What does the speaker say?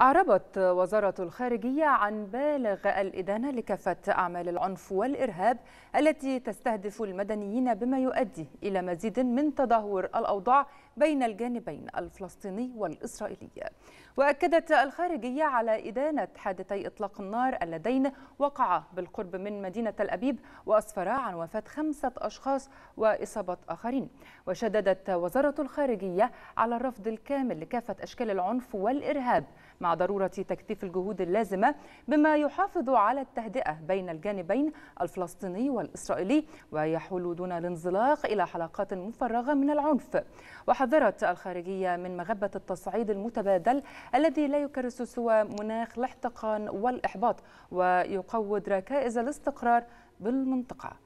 أعربت وزارة الخارجية عن بالغ الإدانة لكافة أعمال العنف والإرهاب التي تستهدف المدنيين بما يؤدي إلى مزيد من تدهور الأوضاع بين الجانبين الفلسطيني والإسرائيلي وأكدت الخارجية على إدانة حادثي إطلاق النار اللذين وقعا بالقرب من مدينة تل أبيب وأسفرا عن وفاة خمسة أشخاص وإصابة آخرين وشددت وزارة الخارجية على الرفض الكامل لكافة أشكال العنف والإرهاب مع ضرورة تكثيف الجهود اللازمة بما يحافظ على التهدئة بين الجانبين الفلسطيني والإسرائيلي ويحول دون الانزلاق إلى حلقات مفرغة من العنف وحض حذرت الخارجية من مغبة التصعيد المتبادل الذي لا يكرس سوى مناخ الاحتقان والإحباط ويقوض ركائز الاستقرار بالمنطقة